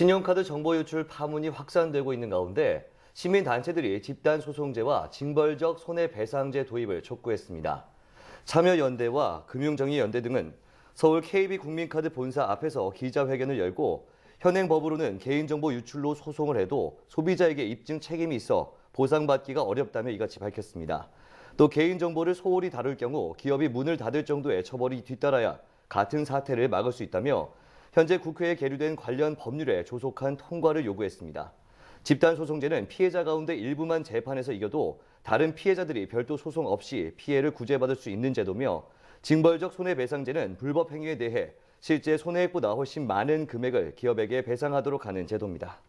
신용카드 정보 유출 파문이 확산되고 있는 가운데 시민단체들이 집단소송제와 징벌적 손해배상제 도입을 촉구했습니다. 참여연대와 금융정의연대 등은 서울 KB국민카드 본사 앞에서 기자회견을 열고 현행 법으로는 개인정보 유출로 소송을 해도 소비자에게 입증 책임이 있어 보상받기가 어렵다며 이같이 밝혔습니다. 또 개인정보를 소홀히 다룰 경우 기업이 문을 닫을 정도의 처벌이 뒤따라야 같은 사태를 막을 수 있다며 현재 국회에 계류된 관련 법률에 조속한 통과를 요구했습니다. 집단 소송제는 피해자 가운데 일부만 재판에서 이겨도 다른 피해자들이 별도 소송 없이 피해를 구제받을 수 있는 제도며 징벌적 손해배상제는 불법 행위에 대해 실제 손해액보다 훨씬 많은 금액을 기업에게 배상하도록 하는 제도입니다.